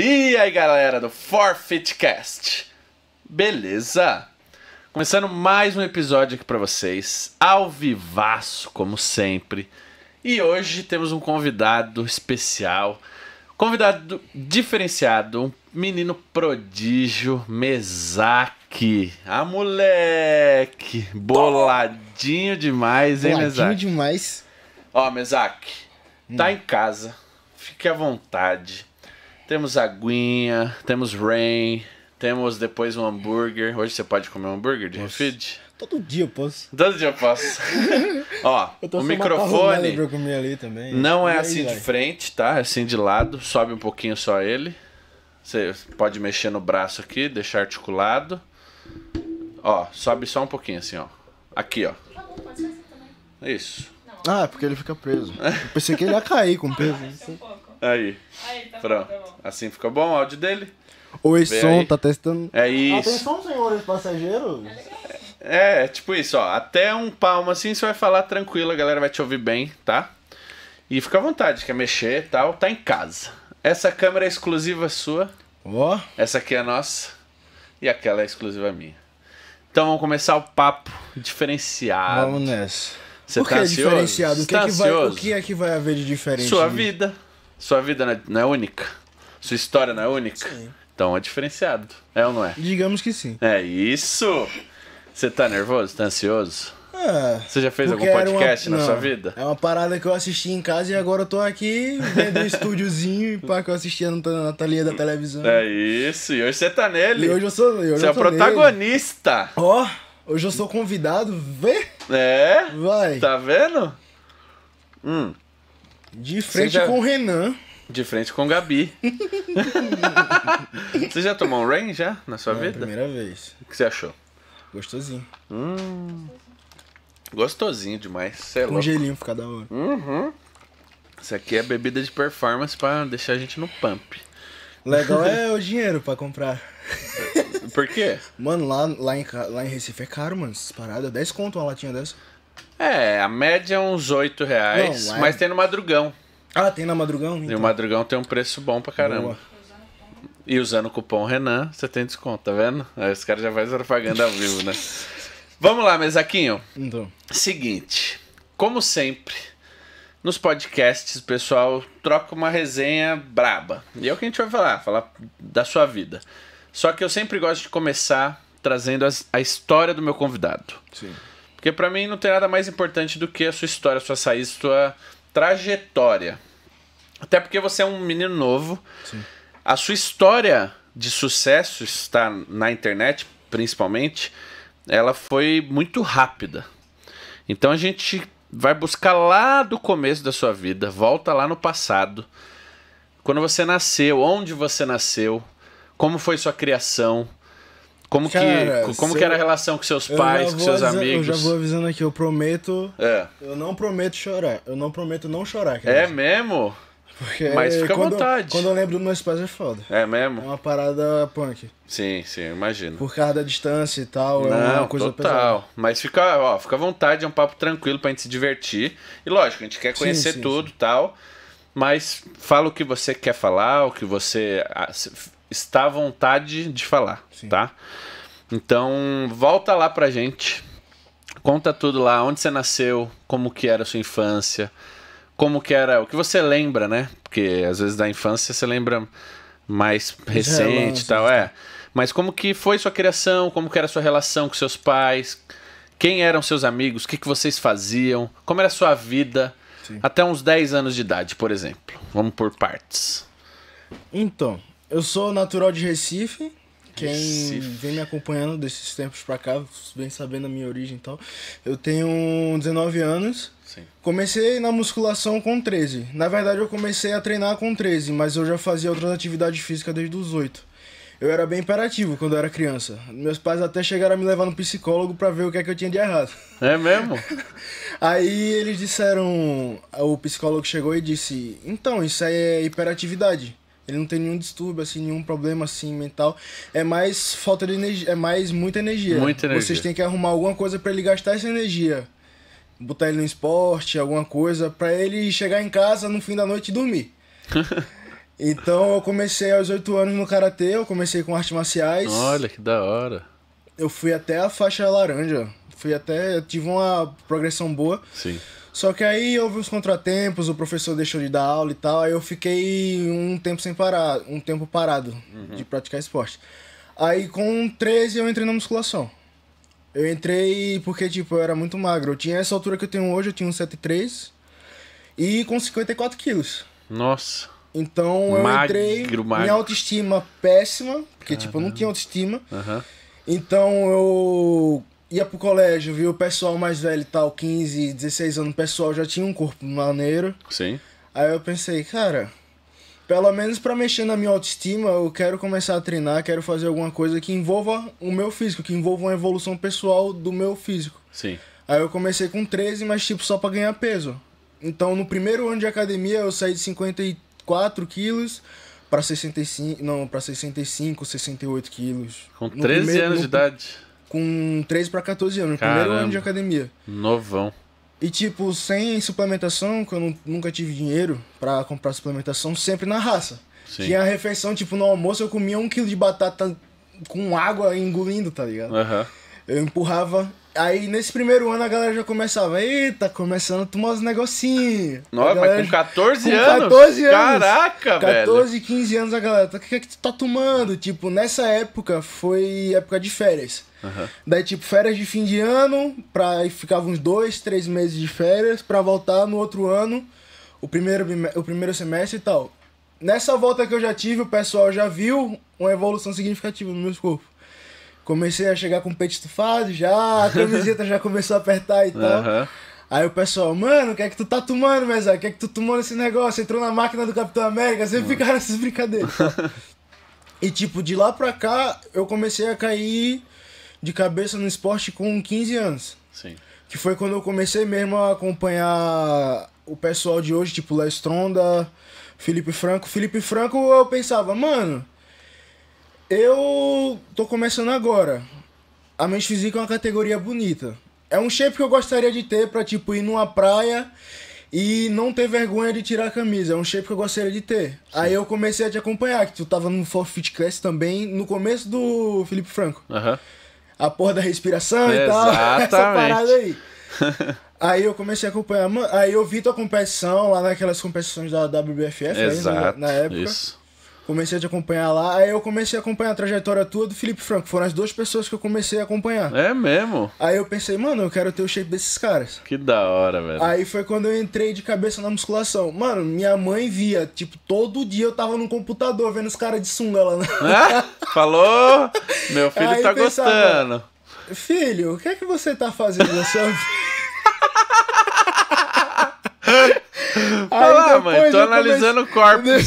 E aí galera do Forfeitcast, beleza? Começando mais um episódio aqui para vocês, ao vivaço como sempre. E hoje temos um convidado especial, convidado diferenciado, um menino prodígio, Mesak, Ah, moleque, boladinho demais, hein, Mesak? Boladinho demais. Ó, Mesak, tá hum. tá em casa, fique à vontade temos aguinha, temos rain, temos depois um hambúrguer. Hoje você pode comer um hambúrguer de refeed? Todo dia eu posso. Todo dia eu posso. Ó, eu o microfone também, não é assim de frente, tá? É assim de lado, sobe um pouquinho só ele. Você pode mexer no braço aqui, deixar articulado. Ó, sobe só um pouquinho assim, ó. Aqui, ó. Tá Isso. Ah, é porque ele fica preso. Eu pensei que ele ia cair com peso. Aí. Aí, tá Pronto. bom, tá bom. Assim fica bom o áudio dele? Oi, Vê som, aí. tá testando. É isso. Atenção, senhores passageiros. É, é, é, tipo isso, ó. Até um palmo assim você vai falar tranquilo, a galera vai te ouvir bem, tá? E fica à vontade, quer mexer e tal, tá em casa. Essa câmera é exclusiva sua. Ó. Essa aqui é nossa. E aquela é exclusiva minha. Então vamos começar o papo diferenciado. Vamos nessa. Você Por tá que tá é ansioso? diferenciado? O que, tá é que tá vai, o ansioso? que é que vai haver de diferente? Sua nisso? vida. Sua vida é, não é única? Sua história não é única? Sim. Então é diferenciado. É ou não é? Digamos que sim. É isso! Você tá nervoso? Tá ansioso? É, Você já fez algum podcast uma... na sua vida? É uma parada que eu assisti em casa e agora eu tô aqui vendo um estúdiozinho e pá, que eu assistia na telinha da televisão. É isso, e hoje você tá nele. E hoje eu sou. Hoje você eu é protagonista. Ó, oh, hoje eu sou convidado, vê? É? Vai. Tá vendo? Hum. De frente já... com o Renan. De frente com o Gabi. você já tomou um rain já na sua vida? Primeira vez. O que você achou? Gostosinho. Hum. Gostosinho demais. Cê é com louco. gelinho fica da hora. Uhum. Isso aqui é bebida de performance para deixar a gente no pump. Legal é o dinheiro para comprar. Por quê? Mano, lá, lá, em, lá em Recife é caro, mano. Essas paradas. 10 conto uma latinha dessa. É, a média é uns 8 reais, Não, é- mas tem no madrugão. Ah, tem no madrugão? E o então. madrugão tem um preço bom pra caramba. Boa. E usando o cupom Renan, você tem desconto, tá vendo? Aí é, os caras já fazem propaganda ao vivo, né? Vamos lá, mesaquinho. Então. Seguinte, como sempre, nos podcasts o pessoal troca uma resenha braba. E é o que a gente vai falar, falar da sua vida. Só que eu sempre gosto de começar trazendo as- a história do meu convidado. Sim. Porque para mim não tem nada mais importante do que a sua história, a sua saída, sua trajetória. Até porque você é um menino novo. Sim. A sua história de sucesso está na internet, principalmente, ela foi muito rápida. Então a gente vai buscar lá do começo da sua vida, volta lá no passado. Quando você nasceu, onde você nasceu, como foi sua criação, como, Cara, que, como que era a relação com seus pais, com seus amigos? Eu já vou avisando aqui, eu prometo. É. Eu não prometo chorar. Eu não prometo não chorar. Cara. É mesmo? Porque Mas fica quando, à vontade. Quando eu lembro dos meus pais é foda. É mesmo? É uma parada punk. Sim, sim, imagino. Por causa da distância e tal, não, é uma coisa total. pesada. Mas fica, ó, fica à vontade, é um papo tranquilo pra gente se divertir. E lógico, a gente quer conhecer sim, sim, tudo e tal. Mas fala o que você quer falar, o que você está à vontade de falar, Sim. tá? Então, volta lá pra gente. Conta tudo lá, onde você nasceu, como que era a sua infância, como que era, o que você lembra, né? Porque às vezes da infância você lembra mais recente e tal, é. Né? Mas como que foi sua criação, como que era sua relação com seus pais, quem eram seus amigos, o que, que vocês faziam, como era a sua vida Sim. até uns 10 anos de idade, por exemplo. Vamos por partes. Então, eu sou natural de Recife. Quem Recife. vem me acompanhando desses tempos pra cá, vem sabendo a minha origem e tal. Eu tenho 19 anos. Sim. Comecei na musculação com 13. Na verdade, eu comecei a treinar com 13, mas eu já fazia outras atividades físicas desde os 8. Eu era bem imperativo quando eu era criança. Meus pais até chegaram a me levar no psicólogo para ver o que é que eu tinha de errado. É mesmo? aí eles disseram, o psicólogo chegou e disse: "Então, isso aí é hiperatividade". Ele não tem nenhum distúrbio, assim, nenhum problema assim mental. É mais falta de energia, é mais muita energia. Muita energia. Vocês têm que arrumar alguma coisa para ele gastar essa energia. Botar ele no esporte, alguma coisa, para ele chegar em casa no fim da noite e dormir. então eu comecei aos 8 anos no karatê, eu comecei com artes marciais. Olha que da hora. Eu fui até a faixa laranja. Fui até. tive uma progressão boa. Sim. Só que aí houve uns contratempos, o professor deixou de dar aula e tal, aí eu fiquei um tempo sem parar, um tempo parado uhum. de praticar esporte. Aí com 13 eu entrei na musculação. Eu entrei porque, tipo, eu era muito magro. Eu tinha essa altura que eu tenho hoje, eu tinha 1,73 e com 54 quilos. Nossa. Então eu magro, entrei, magro. minha autoestima péssima, porque, Caramba. tipo, eu não tinha autoestima. Uhum. Então eu ia pro colégio, viu o pessoal mais velho tal, 15, 16 anos, o pessoal já tinha um corpo maneiro. Sim. Aí eu pensei, cara, pelo menos pra mexer na minha autoestima, eu quero começar a treinar, quero fazer alguma coisa que envolva o meu físico, que envolva uma evolução pessoal do meu físico. Sim. Aí eu comecei com 13, mas tipo só pra ganhar peso. Então no primeiro ano de academia eu saí de 54 quilos para 65, não, para 65, 68 quilos. Com 13 primeiro, anos no... de idade com 13 para 14 anos, Caramba. primeiro ano de academia. Novão. E tipo, sem suplementação, que eu nunca tive dinheiro para comprar suplementação, sempre na raça. Sim. Tinha a refeição, tipo, no almoço eu comia um quilo de batata com água engolindo, tá ligado? Uhum. Eu empurrava Aí nesse primeiro ano a galera já começava, eita, começando a tomar uns negocinhos. Nossa, mas com 14 anos? 14 anos. Caraca, 14, velho. 14, 15 anos a galera, tá, o que é que tu tá tomando? Tipo, nessa época foi época de férias. Uhum. Daí, tipo, férias de fim de ano, pra, ficava uns dois, três meses de férias, pra voltar no outro ano, o primeiro, o primeiro semestre e tal. Nessa volta que eu já tive, o pessoal já viu uma evolução significativa no meu corpo comecei a chegar com o peito estufado já, a camiseta já começou a apertar e tal. Uhum. Aí o pessoal, mano, o que é que tu tá tomando, Mesa? O que é que tu tomou nesse negócio? Entrou na máquina do Capitão América, sempre ficaram essas brincadeiras. e tipo, de lá pra cá, eu comecei a cair de cabeça no esporte com 15 anos. Sim. Que foi quando eu comecei mesmo a acompanhar o pessoal de hoje, tipo Lestronda, Felipe Franco. Felipe Franco eu pensava, mano, eu tô começando agora. A mente física é uma categoria bonita. É um shape que eu gostaria de ter pra, tipo, ir numa praia e não ter vergonha de tirar a camisa. É um shape que eu gostaria de ter. Sim. Aí eu comecei a te acompanhar, que tu tava no fit Class também, no começo do Felipe Franco. Uhum. A porra da respiração Exatamente. e tal. Essa parada aí. aí eu comecei a acompanhar. Aí eu vi tua competição lá naquelas competições da WBFF, né? Exato, aí, na, na época. Isso. Comecei a te acompanhar lá, aí eu comecei a acompanhar a trajetória tua do Felipe Franco. Foram as duas pessoas que eu comecei a acompanhar. É mesmo? Aí eu pensei, mano, eu quero ter o shape desses caras. Que da hora, velho. Aí foi quando eu entrei de cabeça na musculação. Mano, minha mãe via, tipo, todo dia eu tava no computador vendo os caras de sunga lá. Na... É? falou? Meu filho aí tá pensava, gostando. Filho, o que é que você tá fazendo na vida? Olha lá, mãe, tô analisando come... corpo.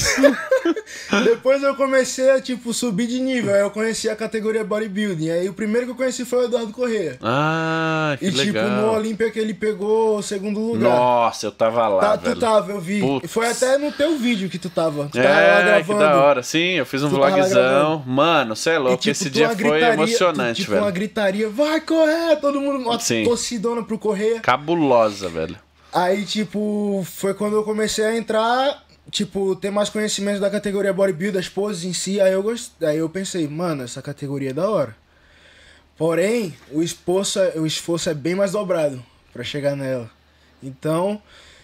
Depois eu comecei a, tipo, subir de nível. Aí eu conheci a categoria bodybuilding. Aí o primeiro que eu conheci foi o Eduardo Corrêa. Ah, que e, legal. E, tipo, no Olímpia que ele pegou o segundo lugar. Nossa, eu tava lá, tá, velho. Tu tava, eu vi. Putz. Foi até no teu vídeo que tu tava. Tu é, tava gravando. que da hora. Sim, eu fiz um tu vlogzão. Mano, sei é louco. E, tipo, esse dia gritaria, foi emocionante, tu, tipo, velho. uma gritaria. Vai, correr Todo mundo, Sim. torcidona pro Corrêa. Cabulosa, velho. Aí, tipo, foi quando eu comecei a entrar tipo, ter mais conhecimento da categoria bodybuild, das poses em si, aí eu gostei, aí eu pensei, mano, essa categoria é da hora. Porém, o esforço, é, o esforço é bem mais dobrado para chegar nela. Então,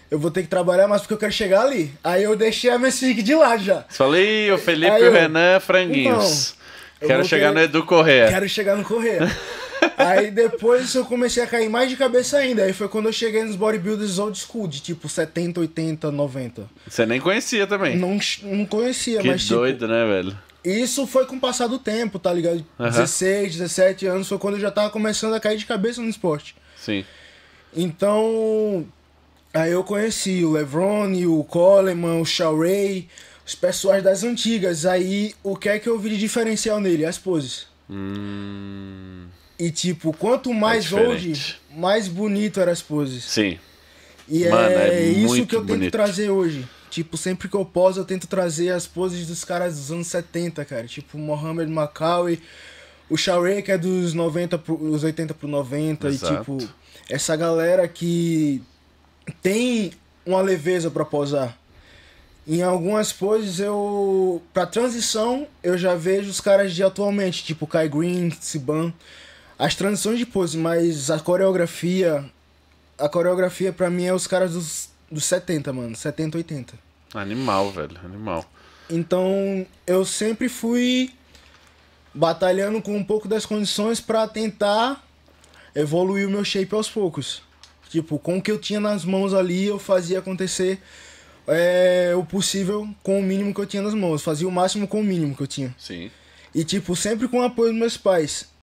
eu vou ter que trabalhar mais porque eu quero chegar ali. Aí eu deixei a Messique de lá já. Falei, o Felipe, e o Renan, franguinhos. Então, quero chegar querer, no Edu Correa. Quero chegar no Correa. Aí depois eu comecei a cair mais de cabeça ainda. Aí foi quando eu cheguei nos bodybuilders old school, de tipo 70, 80, 90. Você nem conhecia também. Não, não conhecia, que mas. Que tipo, doido, tipo, né, velho? Isso foi com o passar do tempo, tá ligado? Uhum. 16, 17 anos foi quando eu já tava começando a cair de cabeça no esporte. Sim. Então. Aí eu conheci o Levrone, o Coleman, o Shawray, os pessoais das antigas. Aí o que é que eu vi de diferencial nele? As poses. Hum. E tipo, quanto mais é old, mais bonito eram as poses. Sim. E é Mano, é, é isso que eu bonito. tento trazer hoje. Tipo, sempre que eu poso, eu tento trazer as poses dos caras dos anos 70, cara. Tipo, Mohamed Macaulay, o Shawray, que é dos 90 pro, os 80 pro 90. Exato. E tipo, essa galera que tem uma leveza para posar. Em algumas poses eu. Pra transição, eu já vejo os caras de atualmente, tipo Kai Green, Siban as transições de pose, mas a coreografia. A coreografia pra mim é os caras dos, dos 70, mano. 70, 80. Animal, velho. Animal. Então eu sempre fui batalhando com um pouco das condições para tentar evoluir o meu shape aos poucos. Tipo, com o que eu tinha nas mãos ali, eu fazia acontecer é, o possível com o mínimo que eu tinha nas mãos. Fazia o máximo com o mínimo que eu tinha. Sim. E, tipo, sempre com o apoio dos meus pais.